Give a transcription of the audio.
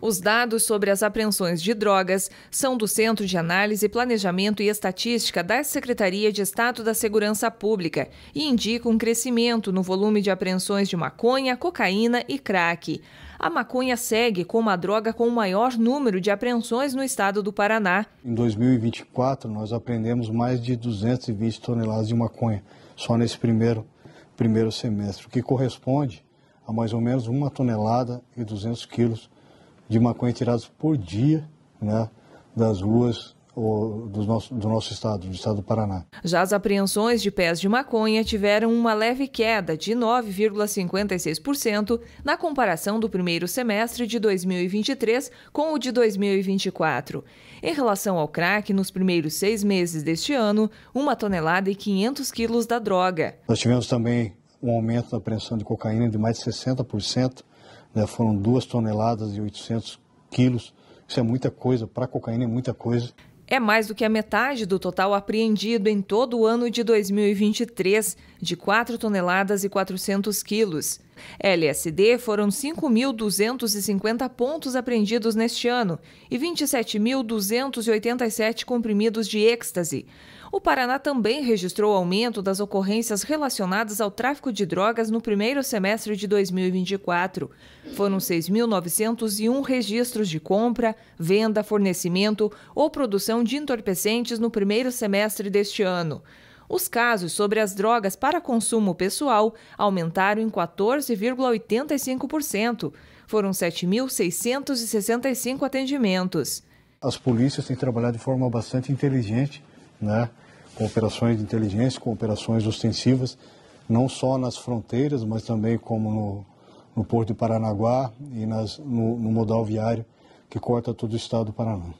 Os dados sobre as apreensões de drogas são do Centro de Análise, Planejamento e Estatística da Secretaria de Estado da Segurança Pública e indicam um crescimento no volume de apreensões de maconha, cocaína e crack. A maconha segue como a droga com o maior número de apreensões no estado do Paraná. Em 2024, nós apreendemos mais de 220 toneladas de maconha, só nesse primeiro, primeiro semestre, o que corresponde a mais ou menos uma tonelada e 200 quilos de maconha tirados por dia né, das ruas do nosso, do nosso estado, do estado do Paraná. Já as apreensões de pés de maconha tiveram uma leve queda de 9,56% na comparação do primeiro semestre de 2023 com o de 2024. Em relação ao crack, nos primeiros seis meses deste ano, uma tonelada e 500 quilos da droga. Nós tivemos também um aumento na apreensão de cocaína de mais de 60% né, foram 2 toneladas e 800 quilos. Isso é muita coisa, para cocaína é muita coisa. É mais do que a metade do total apreendido em todo o ano de 2023, de 4 toneladas e 400 quilos. LSD foram 5.250 pontos apreendidos neste ano e 27.287 comprimidos de êxtase. O Paraná também registrou aumento das ocorrências relacionadas ao tráfico de drogas no primeiro semestre de 2024. Foram 6.901 registros de compra, venda, fornecimento ou produção de entorpecentes no primeiro semestre deste ano. Os casos sobre as drogas para consumo pessoal aumentaram em 14,85%. Foram 7.665 atendimentos. As polícias têm trabalhado de forma bastante inteligente, né? com operações de inteligência, com operações ostensivas, não só nas fronteiras, mas também como no, no Porto de Paranaguá e nas, no, no modal viário que corta todo o estado do Paraná.